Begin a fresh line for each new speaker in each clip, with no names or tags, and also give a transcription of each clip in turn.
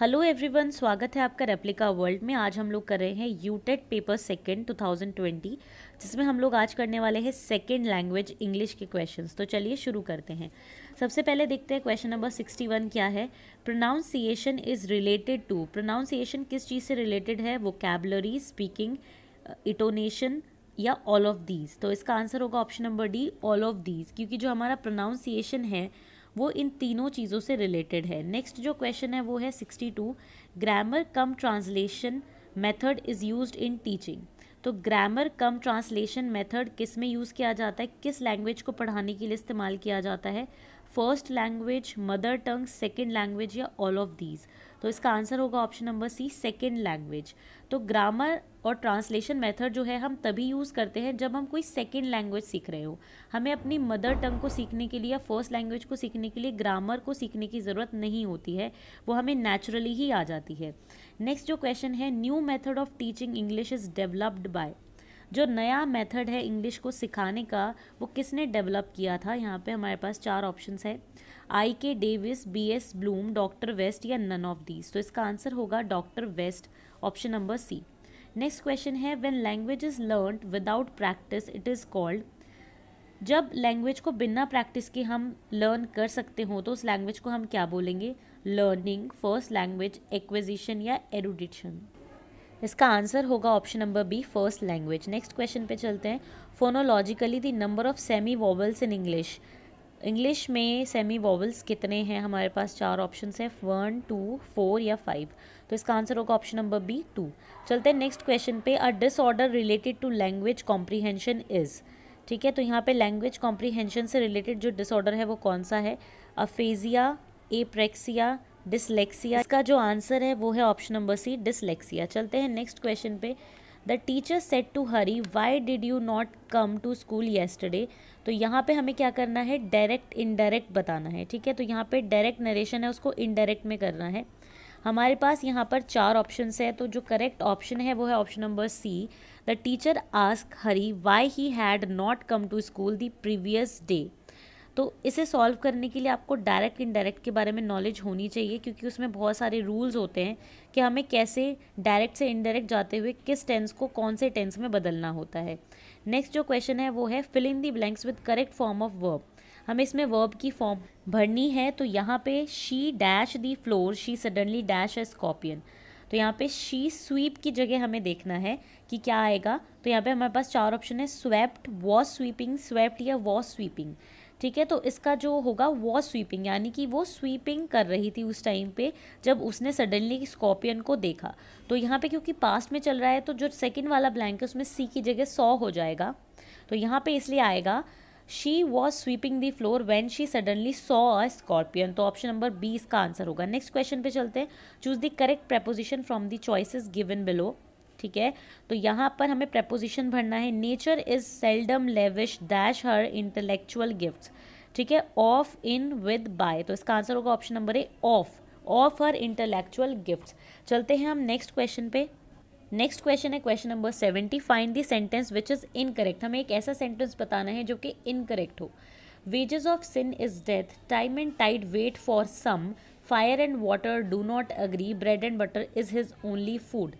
hello everyone स्वागत है आपका रेप्लिका वर्ल्ड में आज हम लोग कर रहे हैं यूटेट पेपर सेकंड 2020 जिसमें हम लोग आज करने वाले हैं सेकंड लैंग्वेज इंग्लिश के क्वेश्चंस तो चलिए शुरू करते हैं सबसे पहले देखते हैं क्वेश्चन नंबर 61 क्या है pronunciation is related to pronunciation किस चीज़ से रिलेटेड है वो कैबलरी स्पीकिंग इटोनेशन या ऑल ऑफ दीज तो इसका आंसर होगा option number D all of these क्योंकि जो हमारा प्रोनाउंसिएशन है वो इन तीनों चीज़ों से रिलेटेड है नेक्स्ट जो क्वेश्चन है वो है sixty two grammar come translation method is use in teaching तो ग्रामर कम ट्रांसलेशन मेथड किस में यूज़ किया जाता है किस लैंग्वेज को पढ़ाने के लिए इस्तेमाल किया जाता है first language mother tongue second language या ऑल ऑफ दीज तो इसका आंसर होगा option number C second language तो ग्रामर और ट्रांसलेशन मेथड जो है हम तभी यूज़ करते हैं जब हम कोई सेकेंड लैंग्वेज सीख रहे हो हमें अपनी मदर टंग को सीखने के लिए या फर्स्ट लैंग्वेज को सीखने के लिए ग्रामर को सीखने की ज़रूरत नहीं होती है वो हमें नेचुरली ही आ जाती है नेक्स्ट जो क्वेश्चन है new method of teaching English is developed by जो नया मेथड है इंग्लिश को सिखाने का वो किसने डेवलप किया था यहाँ पे हमारे पास चार ऑप्शंस है I K Davis B S Bloom doctor West या नन ऑफ दीज तो इसका आंसर होगा doctor West option number C next question है when language is learn without practice it is called जब लैंग्वेज को बिना प्रैक्टिस के हम लर्न कर सकते हो तो उस लैंग्वेज को हम क्या बोलेंगे लर्निंग फर्स्ट लैंग्वेज एक्विजिशन या एरुडिशन इसका आंसर होगा option number B first language next question पे चलते हैं phonologically the number of semi vowels in English English में सेमी वॉबल्स कितने हैं हमारे पास चार ऑप्शन हैं वन टू फोर या फाइव तो इसका आंसर होगा ऑप्शन नंबर बी टू चलते हैं नेक्स्ट क्वेश्चन पे a disorder related to language comprehension is ठीक है तो यहाँ पे लैंग्वेज कॉम्प्रीहेंशन से रिलेटेड जो डिसऑर्डर है वो कौन सा है अफेजिया एप्रेक्सिया डिसलेक्सिया इसका जो आंसर है वो है ऑप्शन नंबर सी डिसलेक्सिया चलते हैं नेक्स्ट क्वेश्चन पे the teacher said to Hari why did you not come to school yesterday तो यहाँ पे हमें क्या करना है डायरेक्ट इनडायरेक्ट बताना है ठीक है तो यहाँ पे डायरेक्ट नरेशन है उसको इनडायरेक्ट में करना है हमारे पास यहाँ पर चार ऑप्शन है तो जो करेक्ट ऑप्शन है वो है option number C the teacher ask Hari why he had not come to school the previous day तो इसे सॉल्व करने के लिए आपको डायरेक्ट इनडायरेक्ट के बारे में नॉलेज होनी चाहिए क्योंकि उसमें बहुत सारे रूल्स होते हैं कि हमें कैसे डायरेक्ट से इनडायरेक्ट जाते हुए किस टेंस को कौन से टेंस में बदलना होता है नेक्स्ट जो क्वेश्चन है वो है fill in the blanks with correct form of verb हमें इसमें वर्ब की फॉर्म भरनी है तो यहाँ पे she dash the floor she suddenly dash a scorpion तो यहाँ पे शी स्वीप की जगह हमें देखना है कि क्या आएगा तो यहाँ पे हमारे पास चार ऑप्शन है स्वेप्ट वॉश स्वीपिंग स्वेप्ट या वॉश स्वीपिंग ठीक है तो इसका जो होगा वॉज स्वीपिंग यानी कि वो स्वीपिंग कर रही थी उस टाइम पे जब उसने सडनली स्कॉर्पियन को देखा तो यहाँ पे क्योंकि पास्ट में चल रहा है तो जो सेकेंड वाला ब्लैंक है उसमें सी की जगह सौ हो जाएगा तो यहाँ पे इसलिए आएगा she was sweeping the floor when she suddenly saw a scorpion तो ऑप्शन नंबर बी इसका आंसर होगा नेक्स्ट क्वेश्चन पे चलते हैं choose the correct preposition from the choices given below ठीक है तो यहाँ पर हमें प्रपोजिशन भरना है nature is seldom lavish dash her intellectual gifts ठीक है ऑफ इन विद बाय तो इसका आंसर होगा option number A of of her intellectual gifts चलते हैं हम नेक्स्ट क्वेश्चन पे नेक्स्ट क्वेश्चन है question number seventy find the sentence which is incorrect हमें एक ऐसा सेंटेंस बताना है जो कि इनकरेक्ट हो wages of sin is death time and tide wait for some fire and water do not agree bread and butter is his only food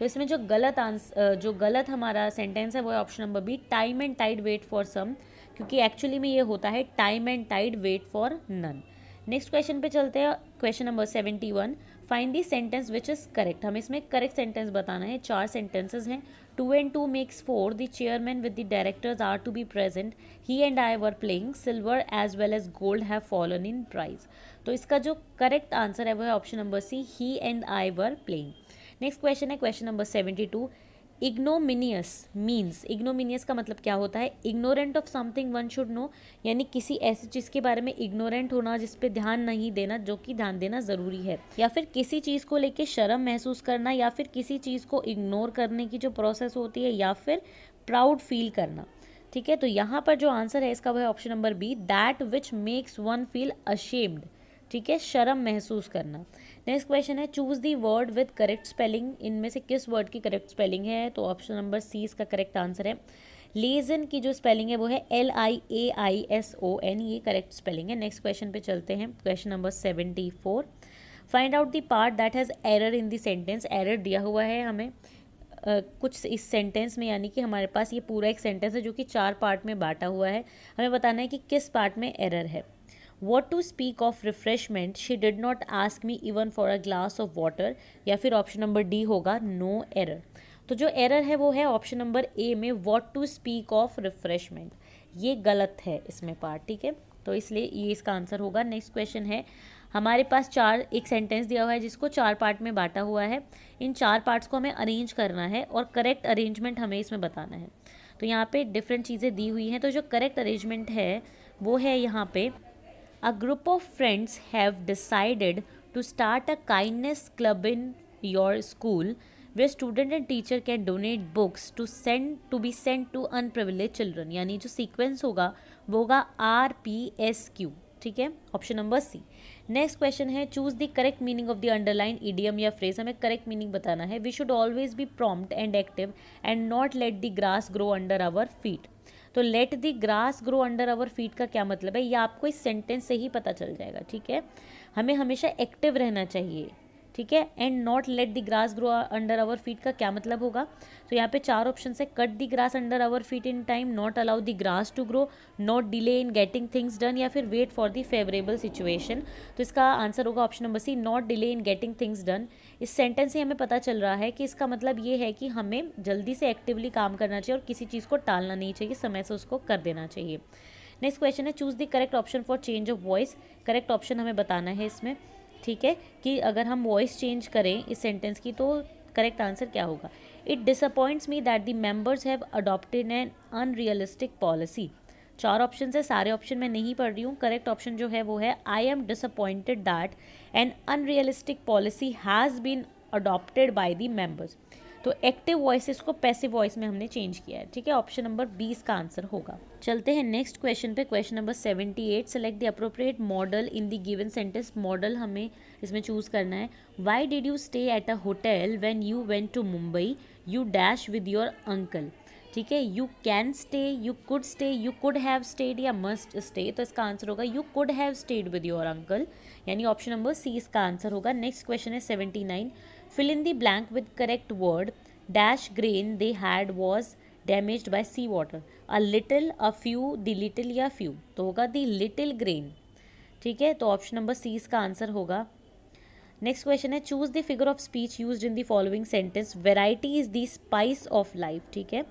तो इसमें जो गलत आंस जो गलत हमारा सेंटेंस है वो है option number B time and tide wait for some क्योंकि एक्चुअली में ये होता है time and tide wait for none next question पे चलते हैं question number seventy one find the sentence which is correct हमें इसमें करेक्ट सेंटेंस बताना है चार सेंटेंसेज हैं two and two makes four the chairman with the directors are to be present he and I were playing silver as well as gold have fallen in price तो इसका जो correct answer है वो है option number C he and I were playing next question है question number seventy two ignominious means ignominious का मतलब क्या होता है ignorant of something one should know यानी किसी ऐसी चीज़ के बारे में इग्नोरेंट होना जिस पे ध्यान नहीं देना जो कि ध्यान देना ज़रूरी है या फिर किसी चीज़ को लेके शर्म महसूस करना या फिर किसी चीज़ को इग्नोर करने की जो प्रोसेस होती है या फिर प्राउड फील करना ठीक है तो यहाँ पर जो आंसर है इसका वह option number B that which makes one feel ashamed ठीक है शर्म महसूस करना नेक्स्ट क्वेश्चन है choose the word with correct spelling इनमें से किस वर्ड की करेक्ट स्पेलिंग है तो ऑप्शन नंबर सी इसका करेक्ट आंसर है लेजन की जो स्पेलिंग है वो है L I A I S O N ये करेक्ट स्पेलिंग है नेक्स्ट क्वेश्चन पे चलते हैं question number seventy four find out the part that has error in the sentence error दिया हुआ है हमें Uh, कुछ इस सेंटेंस में यानी कि हमारे पास ये पूरा एक सेंटेंस है जो कि चार पार्ट में बांटा हुआ है हमें बताना है कि किस पार्ट में एरर है what to speak of refreshment she did not ask me even for a glass of water या फिर ऑप्शन नंबर डी होगा नो एरर तो जो एरर है वो है ऑप्शन नंबर ए में what to speak of refreshment ये गलत है इसमें पार्ट ठीक है तो इसलिए ये इसका आंसर होगा नेक्स्ट क्वेश्चन है हमारे पास चार एक सेंटेंस दिया हुआ है जिसको चार पार्ट में बांटा हुआ है इन चार पार्ट्स को हमें अरेंज करना है और करेक्ट अरेंजमेंट हमें इसमें बताना है तो यहाँ पे डिफरेंट चीज़ें दी हुई हैं तो जो करेक्ट अरेंजमेंट है वो है यहाँ पे a group of friends have decided to start a kindness club in your school where student and teacher can donate books to send to be sent to unprivileged children यानी जो sequence होगा वो होगा आर पी एस क्यू ठीक है option number C next question है choose the correct meaning of the underline idiom या phrase हमें करेक्ट मीनिंग बताना है we should always be prompt and active and not let the grass grow under our feet तो let the grass grow under our feet का क्या मतलब है ये आपको इस सेंटेंस से ही पता चल जाएगा ठीक है हमें हमेशा एक्टिव रहना चाहिए ठीक है and not let the grass grow under our feet का क्या मतलब होगा तो यहाँ पे चार ऑप्शन है cut the grass under our feet in time not allow the grass to grow not delay in getting things done या फिर wait for the favourable situation तो इसका आंसर होगा option number C not delay in getting things done इस sentence से हमें पता चल रहा है कि इसका मतलब ये है कि हमें जल्दी से एक्टिवली काम करना चाहिए और किसी चीज़ को टालना नहीं चाहिए समय से उसको कर देना चाहिए नेक्स्ट क्वेश्चन है choose the correct option for change of voice correct option हमें बताना है इसमें ठीक है कि अगर हम वॉइस चेंज करें इस सेंटेंस की तो करेक्ट आंसर क्या होगा it disappoints me that the members have adopted an unrealistic policy चार ऑप्शन है सारे ऑप्शन मैं नहीं पढ़ रही हूँ करेक्ट ऑप्शन जो है वो है I am disappointed that an unrealistic policy has been adopted by the members तो एक्टिव वॉइस को पैसिव वॉइस में हमने चेंज किया है ठीक है ऑप्शन नंबर बीस का आंसर होगा चलते हैं नेक्स्ट क्वेश्चन पे question number seventy eight select the appropriate modal in the given sentence modal हमें इसमें चूज़ करना है why did you stay at a hotel when you went to Mumbai you dash with your uncle ठीक है you can stay you could stay you could have stayed या must stay तो इसका answer होगा you could have stayed with your uncle यानी option number C इसका answer होगा next question है seventy nine fill in the blank with correct word dash grain they had was damage by sea water a little a few the little या few तो होगा the little grain ठीक है तो option number C इसका answer होगा next question है choose the figure of speech use in the following sentence variety is the spice of life ठीक है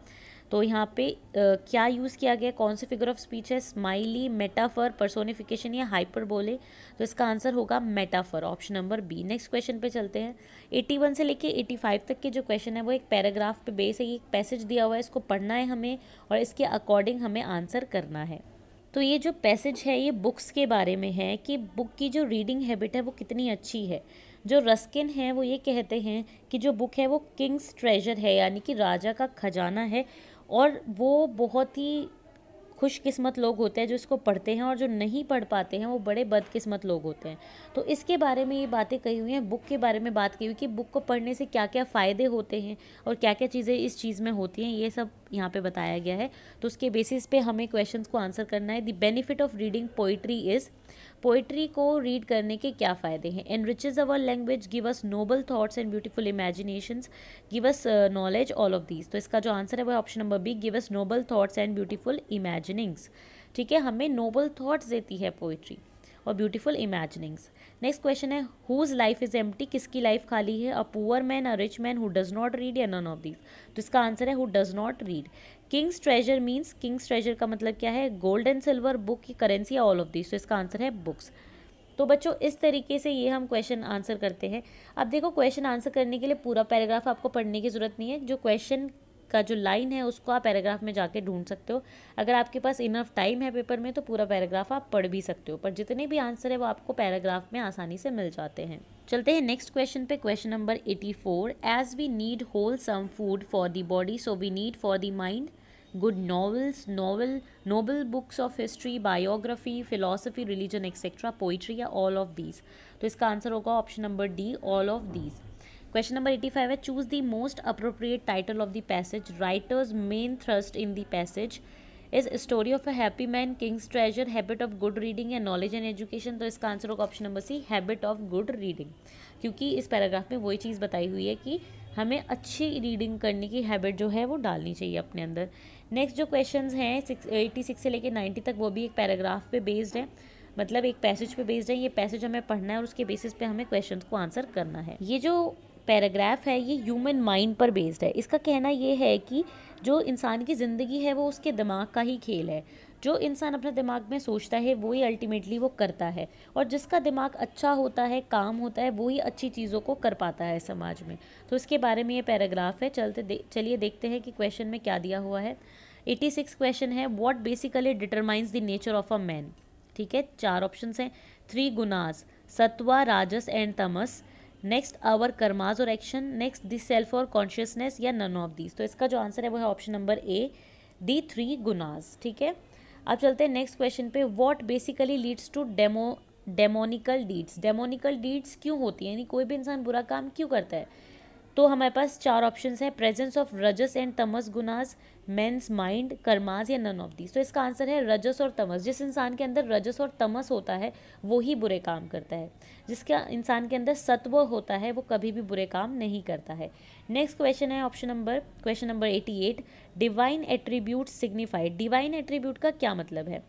तो यहाँ पे क्या यूज़ किया गया कौन से फिगर ऑफ स्पीच है स्माइली मेटाफर पर्सोनिफिकेशन या हाइपर बोले तो इसका आंसर होगा metaphor option number B next question पे चलते हैं वन से लेके फाइव तक के जो क्वेश्चन है वो एक पैराग्राफ पे बेस है ये एक पैसेज दिया हुआ है इसको पढ़ना है हमें और इसके अकॉर्डिंग हमें आंसर करना है तो ये जो पैसेज है ये बुक्स के बारे में है कि बुक की जो रीडिंग हैबिट है वो कितनी अच्छी है जो रस्किन है वो ये कहते हैं कि जो बुक है वो किंग्स ट्रेजर है यानी कि राजा का खजाना है और वो बहुत ही खुशकिस्मत लोग होते हैं जो इसको पढ़ते हैं और जो नहीं पढ़ पाते हैं वो बड़े बदकिस्मत लोग होते हैं तो इसके बारे में ये बातें कही हुई हैं बुक के बारे में बात की हुई कि बुक को पढ़ने से क्या क्या फ़ायदे होते हैं और क्या क्या चीज़ें इस चीज़ में होती हैं ये सब यहाँ पे बताया गया है तो उसके बेसिस पे हमें क्वेश्चंस को आंसर करना है the benefit of reading poetry is poetry को रीड करने के क्या फ़ायदे हैं and is our language give us noble thoughts and beautiful imagination give us knowledge all of these तो इसका जो आंसर है वो option number B give us noble thoughts and beautiful imaginings ठीक है हमें नोबल थाट्स देती है पोइट्री और ब्यूटीफुल इमेजनिंग्स नेक्स्ट क्वेश्चन है हुज लाइफ इज एम्प्टी किसकी लाइफ खाली है a poor man a rich man who does not read या नन ऑफ दिस तो इसका आंसर है who does not read king's treasure means king's treasure का मतलब क्या है गोल्ड एंड सिल्वर बुक की करेंसी या ऑल ऑफ दिस तो इसका आंसर है बुक्स तो बच्चों इस तरीके से ये हम क्वेश्चन आंसर करते हैं अब देखो क्वेश्चन आंसर करने के लिए पूरा पैराग्राफ आपको पढ़ने की ज़रूरत नहीं है जो क्वेश्चन का जो लाइन है उसको आप पैराग्राफ में जाके ढूंढ सकते हो अगर आपके पास इनफ टाइम है पेपर में तो पूरा पैराग्राफ आप पढ़ भी सकते हो पर जितने भी आंसर है वो आपको पैराग्राफ में आसानी से मिल जाते हैं चलते हैं नेक्स्ट क्वेश्चन पे question number eighty four as we need wholesome food for the body so we need for the mind good novels novel noble books of history biography philosophy religion etcetera poetry या all of these तो इसका answer होगा option number D all of these question number eighty five है choose the most appropriate title of the passage writer's main thrust in the passage is story of a happy man king's treasure habit of good reading या knowledge and education तो इसका answer होगा option number C habit of good reading क्योंकि इस paragraph में वही चीज़ बताई हुई है कि हमें अच्छी रीडिंग करने की हैबिट जो है वो डालनी चाहिए अपने अंदर नेक्स्ट जो क्वेश्चन हैं एटी सिक्स से लेकर नाइन्टी तक वो भी एक पैराग्राफ पे बेस्ड है मतलब एक पैसेज पे बेस्ड है ये पैसेज हमें पढ़ना है और उसके बेसिस पे हमें क्वेश्चन को आंसर करना है ये जो पैराग्राफ है ये ह्यूमन माइंड पर बेस्ड है इसका कहना ये है कि जो इंसान की ज़िंदगी है वो उसके दिमाग का ही खेल है जो इंसान अपने दिमाग में सोचता है वही अल्टीमेटली वो करता है और जिसका दिमाग अच्छा होता है काम होता है वही अच्छी चीज़ों को कर पाता है समाज में तो इसके बारे में ये पैराग्राफ है चलते दे, चलिए देखते हैं कि क्वेश्चन में क्या दिया हुआ है एटी सिक्स क्वेश्चन है what basically determines the nature of a man ठीक है चार ऑप्शन हैं three गुनास सत्वा rajas and tamas next our karmas और एक्शन नेक्स्ट दिस सेल्फ और कॉन्शियसनेस या नन ऑफ दिस तो इसका जो आंसर है वो है option number A the three gunas ठीक है अब चलते हैं नेक्स्ट क्वेश्चन पे what basically leads to demo demonical deeds demonical deeds क्यों होती है यानी कोई भी इंसान बुरा काम क्यों करता है तो हमारे पास चार ऑप्शन है presence of rajas and tamas gunas man's mind karmas या नन ऑफ दीज तो इसका आंसर है रजस और तमस जिस इंसान के अंदर रजस और तमस होता है वो ही बुरे काम करता है जिसका इंसान के अंदर सत्व होता है वो कभी भी बुरे काम नहीं करता है नेक्स्ट क्वेश्चन है option number question number eighty eight divine attribute signified divine attribute का क्या मतलब है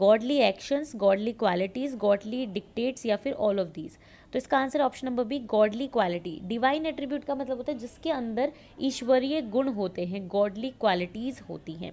godly actions godly qualities godly dictates या फिर ऑल ऑफ दीज तो इसका answer option number B godly quality divine attribute का मतलब होता है जिसके अंदर ईश्वरीय गुण होते हैं गॉडली क्वालिटीज़ होती हैं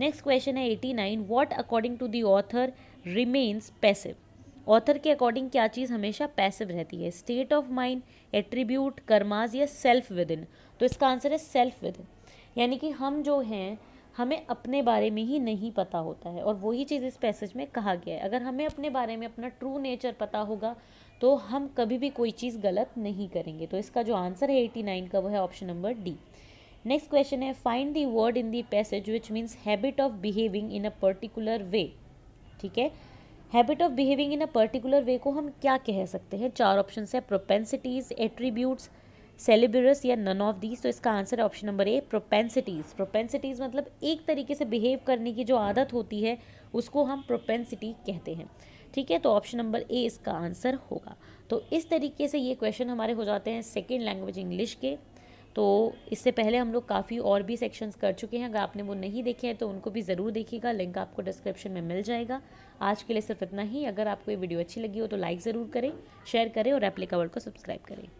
नेक्स्ट क्वेश्चन है eighty nine what according to the author remains passive author के अकॉर्डिंग क्या चीज़ हमेशा पैसिव रहती है state of mind attribute karmas या सेल्फ विद इन तो इसका आंसर है सेल्फ विद इन यानी कि हम जो हैं हमें अपने बारे में ही नहीं पता होता है और वही चीज़ इस पैसेज में कहा गया है अगर हमें अपने बारे में अपना ट्रू नेचर पता होगा तो हम कभी भी कोई चीज़ गलत नहीं करेंगे तो इसका जो आंसर है एटी नाइन का वो है option number D next question है find the word in the passage which means habit of behaving in a particular way ठीक है habit of behaving in a particular way को हम क्या कह सकते हैं चार ऑप्शन है प्रोपेंसिटीज़ एट्रीब्यूट्स सेलिब्रस या नन ऑफ दीज तो इसका आंसर है ऑप्शन नंबर ए प्रोपेंसिटीज़ प्रोपेंसिटीज़ मतलब एक तरीके से बिहेव करने की जो आदत होती है उसको हम प्रोपेंसिटी कहते हैं ठीक है तो ऑप्शन नंबर ए इसका आंसर होगा तो इस तरीके से ये क्वेश्चन हमारे हो जाते हैं सेकेंड लैंग्वेज इंग्लिश के तो इससे पहले हम लोग काफ़ी और भी सेक्शंस कर चुके हैं अगर आपने वो नहीं देखे हैं तो उनको भी ज़रूर देखिएगा लिंक आपको डिस्क्रिप्शन में मिल जाएगा आज के लिए सिर्फ इतना ही अगर आपको ये वीडियो अच्छी लगी हो तो लाइक ज़रूर करें शेयर करें और एप्लिका को सब्सक्राइब करें